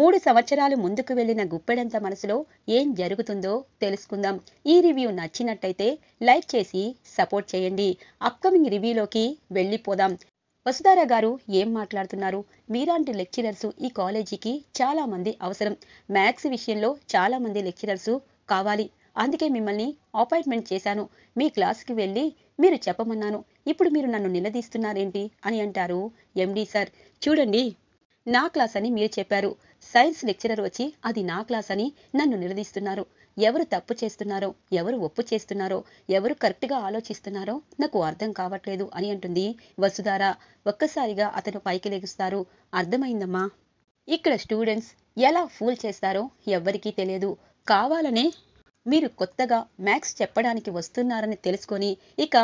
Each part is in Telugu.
మూడు సంవత్సరాలు ముందుకు వెళ్లిన గుప్పెడంత మనసులో ఏం జరుగుతుందో తెలుసుకుందాం ఈ రివ్యూ నచ్చినట్టయితే లైక్ చేసి సపోర్ట్ చేయండి అప్కమింగ్ రివ్యూలోకి వెళ్ళిపోదాం వసుధార గారు ఏం మాట్లాడుతున్నారు మీలాంటి లెక్చరర్స్ ఈ కాలేజీకి చాలా మంది అవసరం మ్యాథ్స్ విషయంలో చాలా మంది లెక్చరర్స్ కావాలి అందుకే మిమ్మల్ని అపాయింట్మెంట్ చేశాను మీ క్లాస్కి వెళ్ళి మీరు చెప్పమన్నాను ఇప్పుడు మీరు నన్ను నిలదీస్తున్నారేంటి అని అంటారు ఎండి సార్ చూడండి నా క్లాస్ అని మీరు చెప్పారు సైన్స్ లెక్చరర్ వచ్చి అది నా క్లాస్ అని నన్ను నిలదీస్తున్నారు ఎవరు తప్పు చేస్తున్నారో ఎవరు ఒప్పు చేస్తున్నారో ఎవరు కరెక్ట్గా ఆలోచిస్తున్నారో నాకు అర్థం కావట్లేదు అని అంటుంది వసుధార ఒక్కసారిగా అతను పైకి లెగుస్తారు అర్థమైందమ్మా ఇక్కడ స్టూడెంట్స్ ఎలా ఫూల్ చేస్తారో ఎవరికీ తెలియదు కావాలనే మీరు కొత్తగా మ్యాథ్స్ చెప్పడానికి వస్తున్నారని తెలుసుకొని ఇక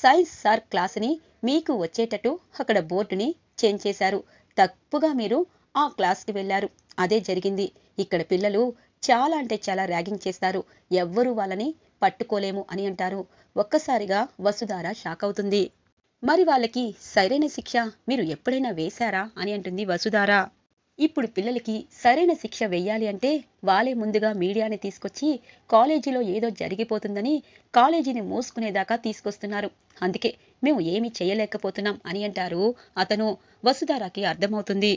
సైన్స్ సార్ క్లాస్ని మీకు వచ్చేటట్టు అక్కడ బోర్డుని చేంజ్ చేశారు తప్పుగా మీరు ఆ క్లాస్కి వెళ్ళారు అదే జరిగింది ఇక్కడ పిల్లలు చాలా అంటే చాలా ర్యాగింగ్ చేస్తారు ఎవ్వరూ వాళ్ళని పట్టుకోలేము అని అంటారు ఒక్కసారిగా వసుధార షాక్ అవుతుంది మరి వాళ్ళకి సరైన శిక్ష మీరు ఎప్పుడైనా వేశారా అని అంటుంది వసుధార ఇప్పుడు పిల్లలకి సరైన శిక్ష వెయ్యాలి అంటే వాళ్ళే ముందుగా మీడియాని తీసుకొచ్చి కాలేజీలో ఏదో జరిగిపోతుందని కాలేజీని మోసుకునేదాకా తీసుకొస్తున్నారు అందుకే మేము ఏమి చేయలేకపోతున్నాం అని అంటారు అతను వసుధారాకి అర్థమవుతుంది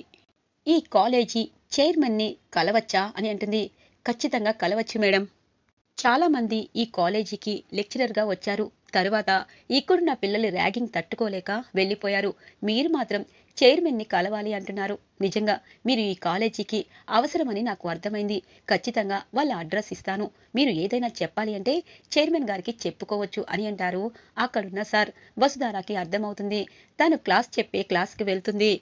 ఈ కాలేజీ చైర్మన్ని కలవచ్చా అని అంటుంది ఖచ్చితంగా కలవచ్చు మేడం చాలామంది ఈ కాలేజీకి లెక్చరర్గా వచ్చారు తరువాత ఇక్కడున్న పిల్లలు ర్యాగింగ్ తట్టుకోలేక వెళ్ళిపోయారు మీరు మాత్రం చైర్మన్ని కలవాలి అంటున్నారు నిజంగా మీరు ఈ కాలేజీకి అవసరమని నాకు అర్థమైంది ఖచ్చితంగా వాళ్ళ అడ్రస్ ఇస్తాను మీరు ఏదైనా చెప్పాలి అంటే చైర్మన్ గారికి చెప్పుకోవచ్చు అని అంటారు అక్కడున్న సార్ వసుధారాకి అర్థమవుతుంది తను క్లాస్ చెప్పే క్లాస్కి వెళ్తుంది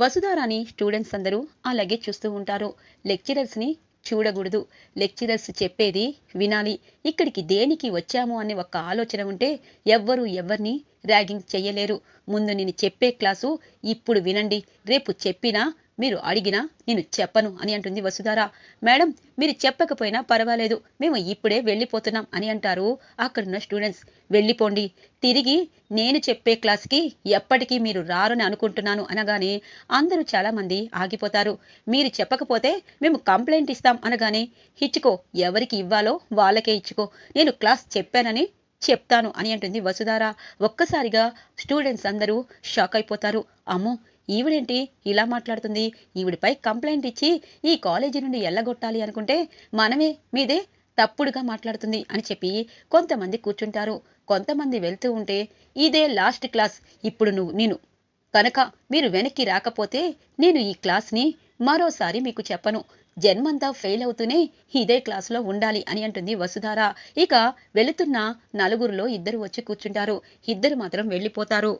వసుధారాని స్టూడెంట్స్ అందరూ అలాగే చూస్తూ ఉంటారు లెక్చరర్స్ని చూడకూడదు లెక్చరర్స్ చెప్పేది వినాలి ఇక్కడికి దేనికి వచ్చాము అనే ఒక ఆలోచన ఉంటే ఎవ్వరూ ఎవరిని ర్యాగింగ్ చేయలేరు ముందు నేను చెప్పే క్లాసు ఇప్పుడు వినండి రేపు చెప్పినా మీరు అడిగినా నేను చెప్పను అని అంటుంది వసుధార మేడం మీరు చెప్పకపోయినా పర్వాలేదు మేము ఇప్పుడే వెళ్ళిపోతున్నాం అని అంటారు అక్కడున్న స్టూడెంట్స్ వెళ్ళిపోండి తిరిగి నేను చెప్పే క్లాస్కి ఎప్పటికీ మీరు రారని అనుకుంటున్నాను అనగానే అందరూ చాలామంది ఆగిపోతారు మీరు చెప్పకపోతే మేము కంప్లైంట్ ఇస్తాం అనగానే ఇచ్చుకో ఎవరికి ఇవ్వాలో వాళ్ళకే ఇచ్చుకో నేను క్లాస్ చెప్పానని చెప్తాను అని అంటుంది వసుధార ఒక్కసారిగా స్టూడెంట్స్ అందరూ షాక్ అయిపోతారు అమ్మో ఈవిడేంటి ఇలా మాట్లాడుతుంది ఈవిడిపై కంప్లైంట్ ఇచ్చి ఈ కాలేజీ నుండి ఎల్లగొట్టాలి అనుకుంటే మనమే మీదే తప్పుడుగా మాట్లాడుతుంది అని చెప్పి కొంతమంది కూర్చుంటారు కొంతమంది వెళ్తూ ఉంటే ఇదే లాస్ట్ క్లాస్ ఇప్పుడు నువ్వు నేను కనుక మీరు వెనక్కి రాకపోతే నేను ఈ క్లాస్ని మరోసారి మీకు చెప్పను జన్మంతా ఫెయిల్ అవుతూనే ఇదే క్లాసులో ఉండాలి అని అంటుంది వసుధార ఇక వెళుతున్న నలుగురిలో ఇద్దరు వచ్చి కూర్చుంటారు ఇద్దరు మాత్రం వెళ్ళిపోతారు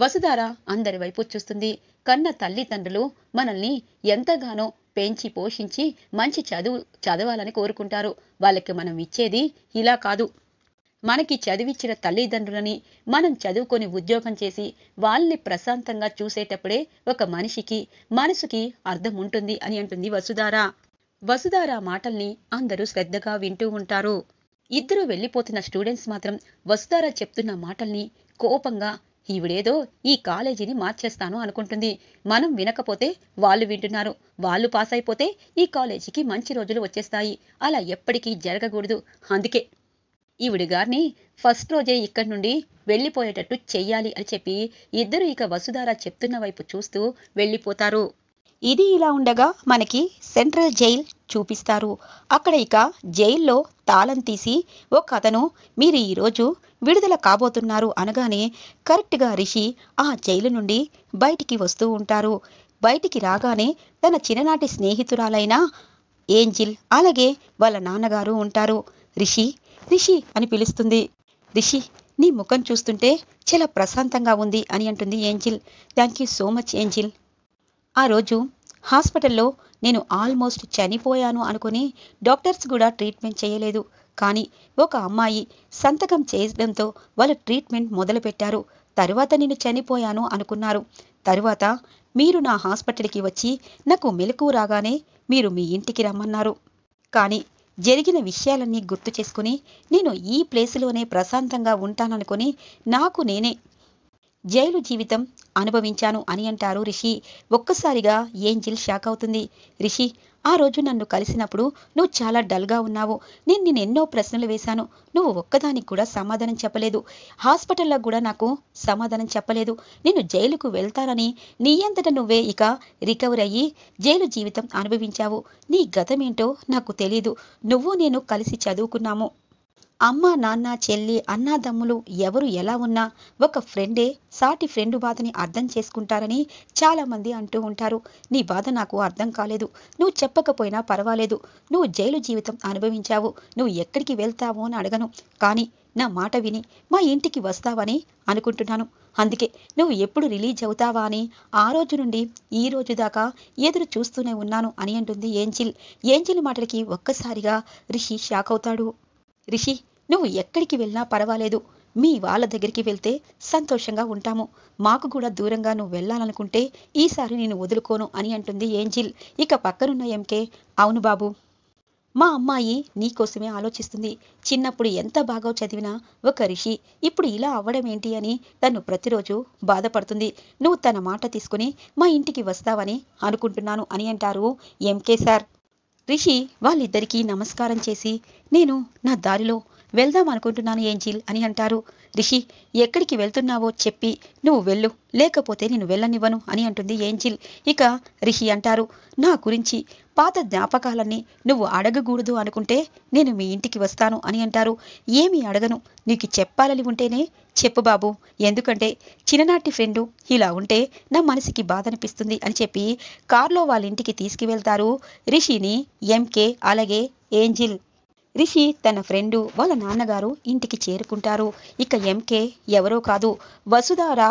వసుధార అందరి వైపు చూస్తుంది కన్న తల్లిదండ్రులు మనల్ని ఎంతగానో పెంచి పోషించి మంచి చదువు చదవాలని కోరుకుంటారు వాళ్ళకి మనం ఇచ్చేది ఇలా కాదు మనకి చదివిచ్చిన తల్లిదండ్రులని మనం చదువుకొని ఉద్యోగం చేసి వాళ్ళని ప్రశాంతంగా చూసేటప్పుడే ఒక మనిషికి మనసుకి అర్థం ఉంటుంది అని అంటుంది వసుధార వసుధార మాటల్ని అందరూ శ్రద్ధగా వింటూ ఉంటారు ఇద్దరు వెళ్ళిపోతున్న స్టూడెంట్స్ మాత్రం వసుధార చెప్తున్న మాటల్ని కోపంగా ఈవిడేదో ఈ కాలేజీని మార్చేస్తాను అనుకుంటుంది మనం వినకపోతే వాళ్ళు వింటున్నారు వాళ్ళు పాస్ అయిపోతే ఈ కాలేజీకి మంచి రోజులు వచ్చేస్తాయి అలా ఎప్పటికీ జరగకూడదు అందుకే ఈవిడి గారిని ఫస్ట్ రోజే ఇక్కడి నుండి వెళ్ళిపోయేటట్టు చెయ్యాలి అని చెప్పి ఇద్దరు ఇక వసుధార చెప్తున్న వైపు చూస్తూ వెళ్ళిపోతారు ఇది ఇలా ఉండగా మనకి సెంట్రల్ జైల్ చూపిస్తారు అక్కడ ఇక జైల్లో తాళం తీసి ఒక అతను మీరు ఈరోజు విడుదల కాబోతున్నారు అనగానే కరెక్ట్గా రిషి ఆ జైలు నుండి బయటికి వస్తూ ఉంటారు బయటికి రాగానే తన చిన్ననాటి స్నేహితురాలైన ఏంజిల్ అలాగే వాళ్ళ నాన్నగారు ఉంటారు రిషి రిషి అని పిలుస్తుంది రిషి నీ ముఖం చూస్తుంటే చాలా ప్రశాంతంగా ఉంది అని అంటుంది Angel thank you so much Angel ఆ రోజు హాస్పిటల్లో నేను ఆల్మోస్ట్ చనిపోయాను అనుకుని డాక్టర్స్ కూడా ట్రీట్మెంట్ చేయలేదు కానీ ఒక అమ్మాయి సంతకం చేయడంతో వాళ్ళు ట్రీట్మెంట్ మొదలుపెట్టారు తరువాత నేను చనిపోయాను అనుకున్నారు తరువాత మీరు నా హాస్పిటల్కి వచ్చి నాకు మెలకు రాగానే మీరు మీ ఇంటికి రమ్మన్నారు కానీ జరిగిన విషయాలన్నీ గుర్తు చేసుకుని నేను ఈ ప్లేసులోనే ప్రశాంతంగా ఉంటాననుకుని నాకు నేనే జైలు జీవితం అనుభవించాను అని అంటారు రిషి ఒక్కసారిగా ఏంజిల్ షాక్ అవుతుంది రిషి ఆ రోజు నన్ను కలిసినప్పుడు నువ్వు చాలా డల్గా ఉన్నావు నేను నేను ఎన్నో ప్రశ్నలు వేశాను నువ్వు ఒక్కదానికి కూడా సమాధానం చెప్పలేదు హాస్పిటల్లో కూడా నాకు సమాధానం చెప్పలేదు నేను జైలుకు వెళ్తానని నీ అంతట నువ్వే ఇక రికవర్ అయ్యి జైలు జీవితం అనుభవించావు నీ గతమేంటో నాకు తెలీదు నువ్వు నేను కలిసి చదువుకున్నాము అమ్మ నాన్న చెల్లి అన్నాదమ్ములు ఎవరు ఎలా ఉన్నా ఒక ఫ్రెండే సాటి ఫ్రెండ్ బాధని అర్థం చేసుకుంటారని చాలామంది అంటూ ఉంటారు నీ బాధ నాకు అర్థం కాలేదు నువ్వు చెప్పకపోయినా పర్వాలేదు నువ్వు జైలు జీవితం అనుభవించావు నువ్వు ఎక్కడికి వెళ్తావో అని అడగను కానీ నా మాట విని మా ఇంటికి వస్తావని అనుకుంటున్నాను అందుకే నువ్వు ఎప్పుడు రిలీజ్ అవుతావా అని ఆ రోజు నుండి ఈ రోజు దాకా ఎదురు చూస్తూనే ఉన్నాను అని అంటుంది ఏంజిల్ ఏంజిల్ మాటలకి ఒక్కసారిగా రిషి షాక్ అవుతాడు రిషి నువ్వు ఎక్కడికి వెళ్ళినా పర్వాలేదు మీ వాళ్ళ దగ్గరికి వెళ్తే సంతోషంగా ఉంటాము మాకు కూడా దూరంగా నువ్వు వెళ్ళాలనుకుంటే ఈసారి నేను వదులుకోను అని అంటుంది ఏంజిల్ ఇక పక్కనున్న ఎంకే అవును బాబు మా అమ్మాయి నీకోసమే ఆలోచిస్తుంది చిన్నప్పుడు ఎంత బాగా చదివినా ఒక రిషి ఇప్పుడు ఇలా అవ్వడం ఏంటి అని తను ప్రతిరోజు బాధపడుతుంది నువ్వు తన మాట తీసుకుని మా ఇంటికి వస్తావని అనుకుంటున్నాను అని అంటారు ఎంకే సార్ రిషి వాళ్ళిద్దరికీ నమస్కారం చేసి నేను నా దారిలో వెళ్దాం అనుకుంటున్నాను ఏంజిల్ అని అంటారు రిషి ఎక్కడికి వెళ్తున్నావో చెప్పి నువ్వు వెళ్ళు లేకపోతే నేను వెళ్ళనివ్వను అని అంటుంది ఏంజిల్ ఇక రిషి అంటారు నా గురించి పాత జ్ఞాపకాలన్నీ నువ్వు అడగకూడదు అనుకుంటే నేను మీ ఇంటికి వస్తాను అని అంటారు ఏమీ అడగను నీకు చెప్పాలని ఉంటేనే చెప్పు బాబు ఎందుకంటే చిన్ననాటి ఫ్రెండు ఇలా ఉంటే నా మనసుకి బాధ అనిపిస్తుంది అని చెప్పి కార్లో వాళ్ళ ఇంటికి తీసుకువెళ్తారు రిషిని ఎంకే అలాగే ఏంజిల్ రిషి తన ఫ్రెండు వాళ్ళ నాన్నగారు ఇంటికి చేరుకుంటారు ఇక ఎంకే ఎవరో కాదు వసుధార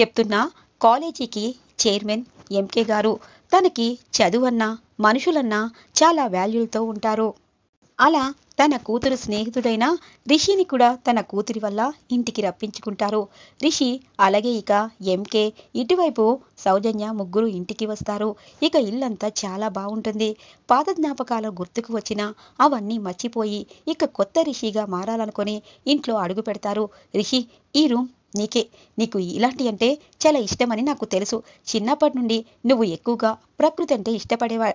చెప్తున్న కాలేజీకి చైర్మన్ ఎంకే గారు తనకి చదువన్నా మనుషులన్నా చాలా వాల్యూలతో ఉంటారు అలా తన కూతురు స్నేహితుడైన రిషిని కూడా తన కూతురి వల్ల ఇంటికి రప్పించుకుంటారు రిషి అలాగే ఇక ఎంకే ఇటువైపు సౌజన్య ముగ్గురు ఇంటికి వస్తారు ఇక ఇల్లంతా చాలా బాగుంటుంది పాత జ్ఞాపకాలు గుర్తుకు వచ్చినా అవన్నీ మర్చిపోయి ఇక కొత్త రిషిగా మారాలనుకొని ఇంట్లో అడుగు పెడతారు రిషి ఈ రూమ్ నీకే నీకు ఇలాంటి అంటే చాలా ఇష్టమని నాకు తెలుసు చిన్నప్పటి నుండి నువ్వు ఎక్కువగా ప్రకృతి అంటే ఇష్టపడేవా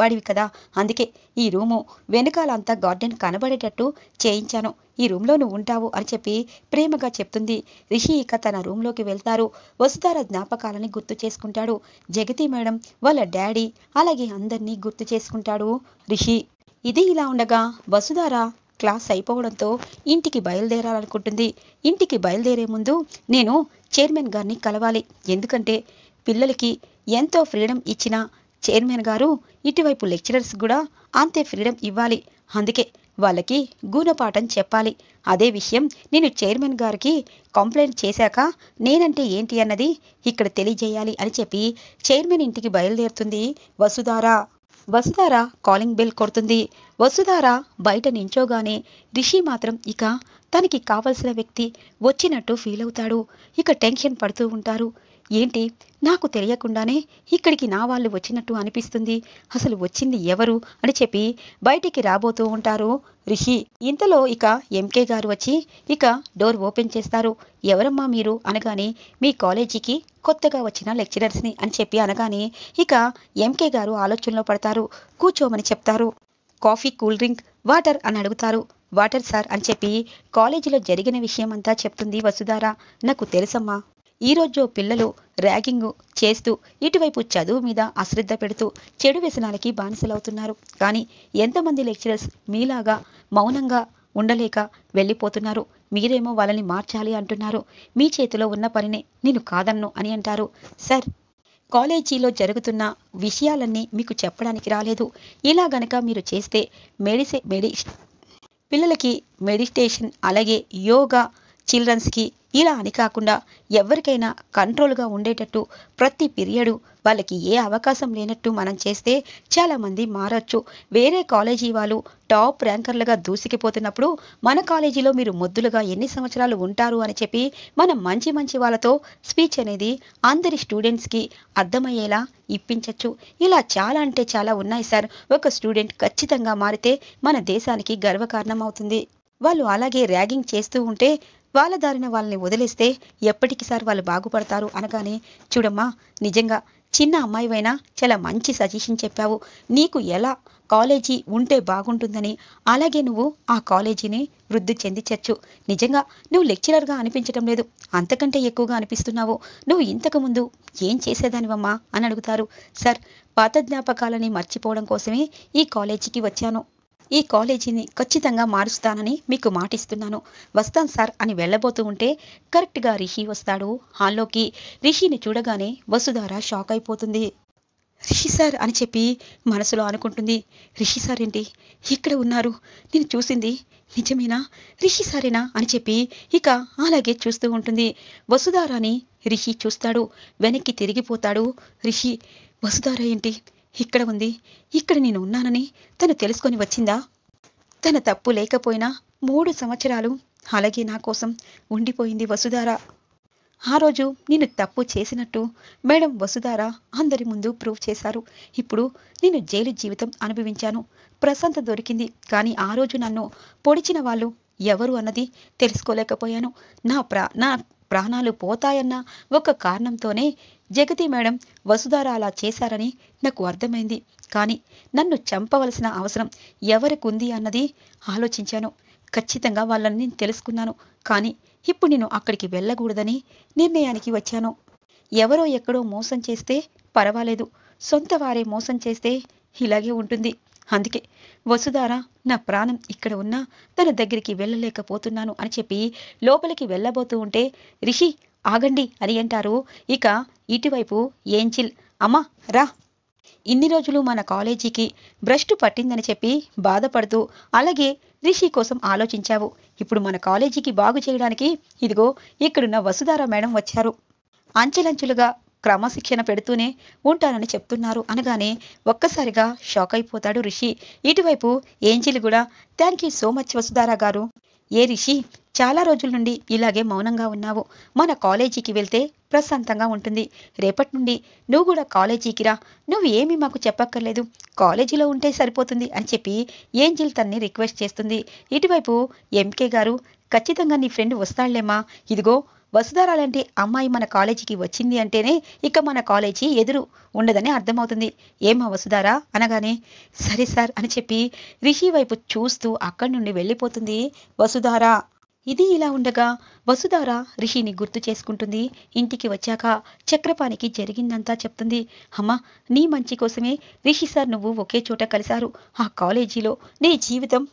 వాడివి కదా అందుకే ఈ రూము వెనుకాలంతా గార్డెన్ కనబడేటట్టు చేయించాను ఈ రూమ్లో నువ్వు ఉంటావు అని చెప్పి ప్రేమగా చెప్తుంది రిషి ఇక తన రూమ్లోకి వెళ్తారు వసుధార జ్ఞాపకాలని గుర్తు చేసుకుంటాడు జగతి మేడం వాళ్ళ డాడీ అలాగే అందరినీ గుర్తు చేసుకుంటాడు రిషి ఇది ఇలా ఉండగా వసుధార క్లాస్ అయిపోవడంతో ఇంటికి బయలుదేరాలనుకుంటుంది ఇంటికి బయలుదేరే ముందు నేను చైర్మన్ గారిని కలవాలి ఎందుకంటే పిల్లలకి ఎంతో ఫ్రీడమ్ ఇచ్చిన చైర్మన్ గారు ఇటువైపు లెక్చరర్స్ కూడా అంతే ఫ్రీడమ్ ఇవ్వాలి అందుకే వాళ్ళకి గుణపాఠం చెప్పాలి అదే విషయం నేను చైర్మన్ గారికి కంప్లైంట్ చేశాక నేనంటే ఏంటి అన్నది ఇక్కడ తెలియజేయాలి అని చెప్పి చైర్మన్ ఇంటికి బయలుదేరుతుంది వసుధార వసుధార కాలింగ్ బెల్ కొడుతుంది వసుధార బయట నించోగానే రిషి మాత్రం ఇక తనకి కావలసిన వ్యక్తి వచ్చినట్టు ఫీల్ అవుతాడు ఇక టెన్షన్ పడుతూ ఉంటారు ఏంటి నాకు తెలియకుండానే ఇక్కడికి నా వాళ్ళు వచ్చినట్టు అనిపిస్తుంది అసలు వచ్చింది ఎవరు అని చెప్పి బయటికి రాబోతూ ఉంటారు రిషి ఇంతలో ఇక ఎంకే గారు వచ్చి ఇక డోర్ ఓపెన్ చేస్తారు ఎవరమ్మా మీరు అనగానే మీ కాలేజీకి కొత్తగా వచ్చిన లెక్చరర్స్ని అని చెప్పి అనగానే ఇక ఎంకే గారు ఆలోచనలో పడతారు కూర్చోమని చెప్తారు కాఫీ కూల్ డ్రింక్ వాటర్ అని అడుగుతారు వాటర్ సార్ అని చెప్పి కాలేజీలో జరిగిన విషయం అంతా చెప్తుంది వసుధార నాకు తెలుసమ్మా ఈరోజు పిల్లలు ర్యాగింగ్ చేస్తూ ఇటువైపు చదువు మీద అశ్రద్ధ పెడుతూ చెడు వ్యసనాలకి బానిసలవుతున్నారు కానీ ఎంతమంది లెక్చరర్స్ మీలాగా మౌనంగా ఉండలేక వెళ్ళిపోతున్నారు మీరేమో వాళ్ళని మార్చాలి అంటున్నారు మీ చేతిలో ఉన్న పనినే నేను కాదన్ను అని అంటారు సార్ కాలేజీలో జరుగుతున్న విషయాలన్నీ మీకు చెప్పడానికి రాలేదు ఇలా గనక మీరు చేస్తే మెడిసే మెడి పిల్లలకి మెడిటేషన్ అలాగే యోగా చిల్డ్రన్స్కి ఇలా అని కాకుండా ఎవరికైనా కంట్రోల్గా ఉండేటట్టు ప్రతి పీరియడు వాళ్ళకి ఏ అవకాశం లేనట్టు మనం చేస్తే చాలామంది మారచ్చు వేరే కాలేజీ వాళ్ళు టాప్ ర్యాంకర్లుగా దూసుకుపోతున్నప్పుడు మన కాలేజీలో మీరు మొద్దులుగా ఎన్ని సంవత్సరాలు ఉంటారు అని చెప్పి మనం మంచి మంచి వాళ్ళతో స్పీచ్ అనేది అందరి స్టూడెంట్స్కి అర్థమయ్యేలా ఇప్పించచ్చు ఇలా చాలా అంటే చాలా ఉన్నాయి సార్ ఒక స్టూడెంట్ ఖచ్చితంగా మారితే మన దేశానికి గర్వకారణం అవుతుంది వాళ్ళు అలాగే ర్యాగింగ్ చేస్తూ ఉంటే వాళ్ళ దారిన వాళ్ళని వదిలేస్తే సార్ వాళ్ళు బాగుపడతారు అనగానే చూడమ్మా నిజంగా చిన్న అమ్మాయివైనా చాలా మంచి సజెషన్ చెప్పావు నీకు ఎలా కాలేజీ ఉంటే బాగుంటుందని అలాగే నువ్వు ఆ కాలేజీని వృద్ధి చెందించచ్చు నిజంగా నువ్వు లెక్చరర్గా అనిపించటం లేదు అంతకంటే ఎక్కువగా అనిపిస్తున్నావు నువ్వు ఇంతకుముందు ఏం చేసేదానివమ్మా అని అడుగుతారు సార్ పాత జ్ఞాపకాలని మర్చిపోవడం కోసమే ఈ కాలేజీకి వచ్చాను ఈ కాలేజీని ఖచ్చితంగా మారుస్తానని మీకు మాటిస్తున్నాను వస్తాను సార్ అని వెళ్ళబోతూ ఉంటే కరెక్ట్గా రిషి వస్తాడు హాల్లోకి రిషిని చూడగానే వసుధార షాక్ అయిపోతుంది రిషి సార్ అని చెప్పి మనసులో అనుకుంటుంది రిషి సార్ ఏంటి ఇక్కడ ఉన్నారు నేను చూసింది నిజమేనా రిషి సారేనా అని చెప్పి ఇక అలాగే చూస్తూ ఉంటుంది వసుధారాని రిషి చూస్తాడు వెనక్కి తిరిగిపోతాడు రిషి వసుధార ఏంటి ఇక్కడ ఉంది ఇక్కడ నేను ఉన్నానని తను తెలుసుకొని వచ్చిందా తన తప్పు లేకపోయినా మూడు సంవత్సరాలు అలాగే నా కోసం ఉండిపోయింది వసుధార ఆ రోజు నేను తప్పు చేసినట్టు మేడం వసుధార అందరి ముందు ప్రూవ్ చేశారు ఇప్పుడు నేను జైలు జీవితం అనుభవించాను ప్రశాంత దొరికింది కానీ ఆ రోజు నన్ను పొడిచిన వాళ్ళు ఎవరు అన్నది తెలుసుకోలేకపోయాను నా ప్రా నా ప్రాణాలు పోతాయన్న ఒక కారణంతోనే జగతి మేడం వసుధార అలా చేశారని నాకు అర్థమైంది కానీ నన్ను చంపవలసిన అవసరం ఎవరికుంది అన్నది ఆలోచించాను ఖచ్చితంగా వాళ్ళని నేను తెలుసుకున్నాను కానీ ఇప్పుడు నేను అక్కడికి వెళ్ళకూడదని నిర్ణయానికి వచ్చాను ఎవరో ఎక్కడో మోసం చేస్తే పర్వాలేదు సొంత వారే మోసం చేస్తే ఇలాగే ఉంటుంది అందుకే వసుధార నా ప్రాణం ఇక్కడ ఉన్నా తన దగ్గరికి వెళ్ళలేకపోతున్నాను అని చెప్పి లోపలికి వెళ్ళబోతూ ఉంటే రిషి ఆగండి అని అంటారు ఇక ఇటువైపు ఏంచిల్ అమ్మా రా ఇన్ని రోజులు మన కాలేజీకి భ్రష్టు పట్టిందని చెప్పి బాధపడుతూ అలాగే రిషి కోసం ఆలోచించావు ఇప్పుడు మన కాలేజీకి బాగు చేయడానికి ఇదిగో ఇక్కడున్న వసుధార మేడం వచ్చారు అంచెలంచెలుగా క్రమశిక్షణ పెడుతూనే ఉంటానని చెప్తున్నారు అనగానే ఒక్కసారిగా షాక్ అయిపోతాడు రిషి ఇటువైపు ఏంజిల్ కూడా thank you so much Vasudhara garu ఏ రిషి చాలా రోజుల నుండి ఇలాగే మౌనంగా ఉన్నావు మన కాలేజీకి వెళ్తే ప్రశాంతంగా ఉంటుంది రేపటి నుండి నువ్వు కూడా కాలేజీకి రా నువ్వు ఏమీ మాకు చెప్పక్కర్లేదు కాలేజీలో ఉంటే సరిపోతుంది అని చెప్పి ఏంజిల్ తన్ని రిక్వెస్ట్ చేస్తుంది ఇటువైపు ఎంకే గారు ఖచ్చితంగా నీ ఫ్రెండ్ వస్తాడులేమా ఇదిగో వసుధార లాంటి అమ్మాయి మన కాలేజీకి వచ్చింది అంటేనే ఇక మన కాలేజీ ఎదురు ఉండదని అర్థమవుతుంది ఏమా వసుధార అనగానే సరే సార్ అని చెప్పి రిషి వైపు చూస్తూ అక్కడి నుండి వెళ్ళిపోతుంది వసుధారా ఇది ఇలా ఉండగా వసుధార రిషిని గుర్తు చేసుకుంటుంది ఇంటికి వచ్చాక చక్రపాణికి జరిగిందంతా చెప్తుంది అమ్మా నీ మంచి కోసమే రిషి సార్ నువ్వు ఒకే చోట కలిశారు ఆ కాలేజీలో నీ జీవితం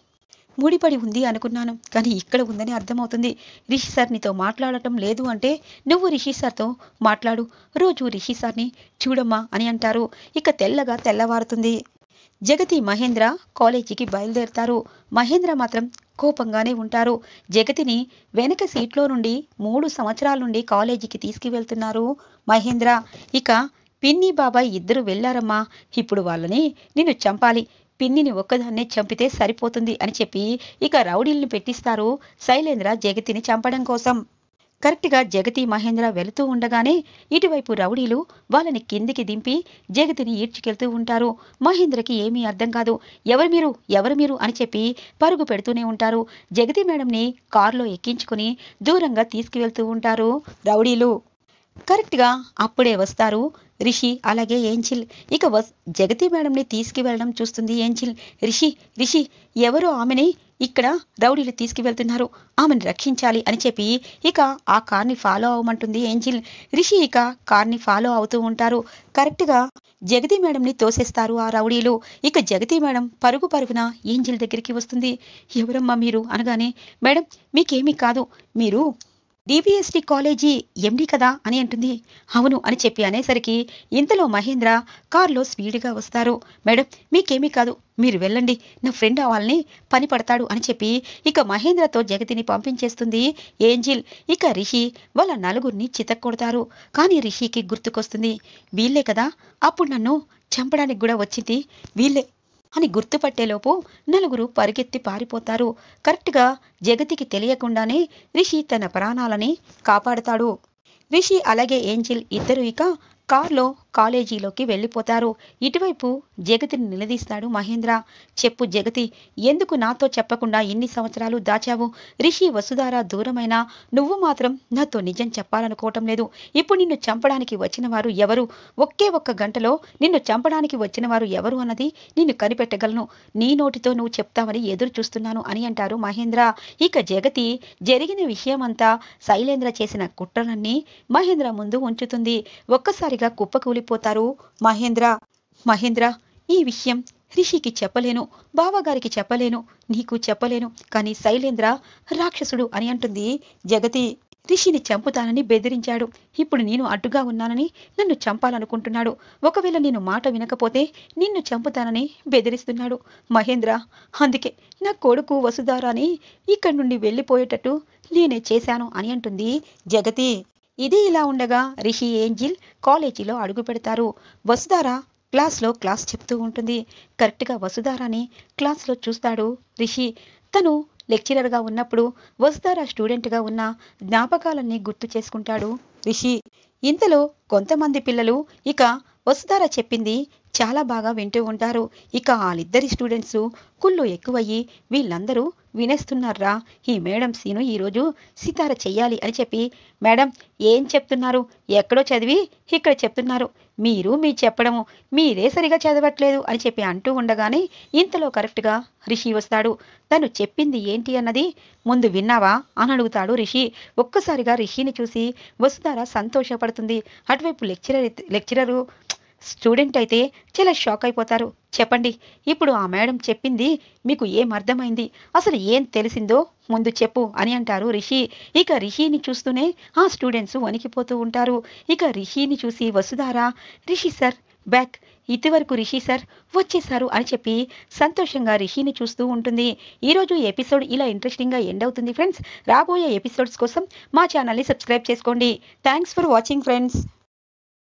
ముడిపడి ఉంది అనుకున్నాను కానీ ఇక్కడ ఉందని అర్థమవుతుంది రిషి సార్ నీతో మాట్లాడటం లేదు అంటే నువ్వు రిషి సార్తో మాట్లాడు రోజు రిషి సార్ని చూడమ్మా అని అంటారు ఇక తెల్లగా తెల్లవారుతుంది జగతి మహేంద్ర కాలేజీకి బయలుదేరతారు మహేంద్ర మాత్రం కోపంగానే ఉంటారు జగతిని వెనక సీట్లో నుండి మూడు సంవత్సరాల నుండి కాలేజీకి తీసుకువెళ్తున్నారు మహేంద్ర ఇక పిన్ని బాబాయ్ ఇద్దరు వెళ్ళారమ్మా ఇప్పుడు వాళ్ళని నిన్ను చంపాలి పిన్నిని ఒక్కదాన్నే చంపితే సరిపోతుంది అని చెప్పి ఇక రౌడీల్ని పెట్టిస్తారు శైలేంద్ర జగతిని చంపడం కోసం కరెక్ట్గా జగతి మహేంద్ర వెళుతూ ఉండగానే ఇటువైపు రౌడీలు వాళ్ళని కిందికి దింపి జగతిని ఈడ్చుకెళ్తూ ఉంటారు మహేంద్రకి ఏమీ అర్థం కాదు ఎవరు మీరు ఎవరు మీరు అని చెప్పి పరుగు పెడుతూనే ఉంటారు జగతి మేడంని కారులో ఎక్కించుకుని దూరంగా తీసుకువెళ్తూ ఉంటారు రౌడీలు కరెక్ట్గా అప్పుడే వస్తారు రిషి అలాగే ఏంచిల్ ఇక వస్ జగతి మేడంని తీసుకువెళ్ళడం చూస్తుంది ఏంచిల్ రిషి రిషి ఎవరో ఆమెని ఇక్కడ రౌడీలు తీసుకువెళ్తున్నారు ఆమెను రక్షించాలి అని చెప్పి ఇక ఆ కార్ని ఫాలో అవ్వమంటుంది ఏంజిల్ రిషి ఇక కార్ని ఫాలో అవుతూ ఉంటారు కరెక్ట్గా జగతి మేడంని తోసేస్తారు ఆ రౌడీలు ఇక జగతి మేడం పరుగు పరుగున ఏంజిల్ దగ్గరికి వస్తుంది ఎవరమ్మా మీరు అనగానే మేడం మీకేమీ కాదు మీరు డిబిఎస్టి కాలేజీ ఎండి కదా అని అంటుంది అవును అని చెప్పి అనేసరికి ఇంతలో మహేంద్ర కారులో స్పీడ్గా వస్తారు మేడం మీకేమీ కాదు మీరు వెళ్ళండి నా ఫ్రెండ్ వాళ్ళని పని పడతాడు అని చెప్పి ఇక మహేంద్రతో జగతిని పంపించేస్తుంది ఏంజిల్ ఇక రిషి వాళ్ళ నలుగురిని చితక్కొడతారు కానీ రిషికి గుర్తుకొస్తుంది వీళ్ళే కదా అప్పుడు నన్ను చంపడానికి కూడా వచ్చింది వీళ్ళే అని గుర్తుపట్టేలోపు నలుగురు పరిగెత్తి పారిపోతారు కరెక్ట్గా జగతికి తెలియకుండానే రిషి తన ప్రాణాలని కాపాడతాడు రిషి అలాగే ఏంజిల్ ఇద్దరు ఇక కార్లో కాలేజీలోకి వెళ్ళిపోతారు ఇటువైపు జగతిని నిలదీస్తాడు మహేంద్ర చెప్పు జగతి ఎందుకు నాతో చెప్పకుండా ఇన్ని సంవత్సరాలు దాచావు రిషి వసుధార దూరమైనా నువ్వు మాత్రం నాతో నిజం చెప్పాలనుకోవటం లేదు ఇప్పుడు నిన్ను చంపడానికి వచ్చిన వారు ఎవరు ఒకే ఒక్క గంటలో నిన్ను చంపడానికి వచ్చిన వారు ఎవరు అన్నది నిన్ను కనిపెట్టగలను నీ నోటితో నువ్వు చెప్తావని ఎదురు చూస్తున్నాను అని అంటారు మహేంద్ర ఇక జగతి జరిగిన విషయమంతా శైలేంద్ర చేసిన కుట్రలన్నీ మహేంద్ర ముందు ఉంచుతుంది ఒక్కసారి ఒక్కసారిగా కుప్పకూలిపోతారు మహేంద్ర మహేంద్ర ఈ విషయం రిషికి చెప్పలేను బావగారికి చెప్పలేను నీకు చెప్పలేను కానీ శైలేంద్ర రాక్షసుడు అని అంటుంది జగతి రిషిని చంపుతానని బెదిరించాడు ఇప్పుడు నేను అడ్డుగా ఉన్నానని నన్ను చంపాలనుకుంటున్నాడు ఒకవేళ నేను మాట వినకపోతే నిన్ను చంపుతానని బెదిరిస్తున్నాడు మహేంద్ర అందుకే నా కొడుకు వసుధారాని ఇక్కడి నుండి వెళ్ళిపోయేటట్టు నేనే చేశాను అని అంటుంది జగతి ఇది ఇలా ఉండగా రిషి ఏంజిల్ కాలేజీలో అడుగు పెడతారు వసుధార క్లాస్లో క్లాస్ చెప్తూ ఉంటుంది కరెక్ట్గా వసుధారాని క్లాస్లో చూస్తాడు రిషి తను లెక్చరర్గా ఉన్నప్పుడు వసుధార స్టూడెంట్గా ఉన్న జ్ఞాపకాలన్నీ గుర్తు చేసుకుంటాడు రిషి ఇంతలో కొంతమంది పిల్లలు ఇక వసుధార చెప్పింది చాలా బాగా వింటూ ఉంటారు ఇక వాళ్ళిద్దరి స్టూడెంట్స్ కుళ్ళు ఎక్కువయ్యి వీళ్ళందరూ వినేస్తున్నారా ఈ మేడం సీను ఈరోజు సితార చెయ్యాలి అని చెప్పి మేడం ఏం చెప్తున్నారు ఎక్కడో చదివి ఇక్కడ చెప్తున్నారు మీరు మీ చెప్పడము మీరే సరిగా చదవట్లేదు అని చెప్పి అంటూ ఉండగానే ఇంతలో కరెక్ట్గా రిషి వస్తాడు తను చెప్పింది ఏంటి అన్నది ముందు విన్నావా అని అడుగుతాడు రిషి ఒక్కసారిగా రిషిని చూసి వసుధార సంతోషపడుతుంది అటువైపు లెక్చరర్ లెక్చరరు స్టూడెంట్ అయితే చాలా షాక్ అయిపోతారు చెప్పండి ఇప్పుడు ఆ మేడం చెప్పింది మీకు ఏం అర్థమైంది అసలు ఏం తెలిసిందో ముందు చెప్పు అని అంటారు రిషి ఇక రిషిని చూస్తూనే ఆ స్టూడెంట్స్ వణికిపోతూ ఉంటారు ఇక రిషిని చూసి వసుధారా రిషి సార్ బ్యాక్ ఇదివరకు రిషి సార్ వచ్చేశారు అని చెప్పి సంతోషంగా రిషిని చూస్తూ ఉంటుంది ఈరోజు ఎపిసోడ్ ఇలా ఇంట్రెస్టింగ్గా ఎండ్ అవుతుంది ఫ్రెండ్స్ రాబోయే ఎపిసోడ్స్ కోసం మా ఛానల్ని సబ్స్క్రైబ్ చేసుకోండి థ్యాంక్స్ ఫర్ వాచింగ్ ఫ్రెండ్స్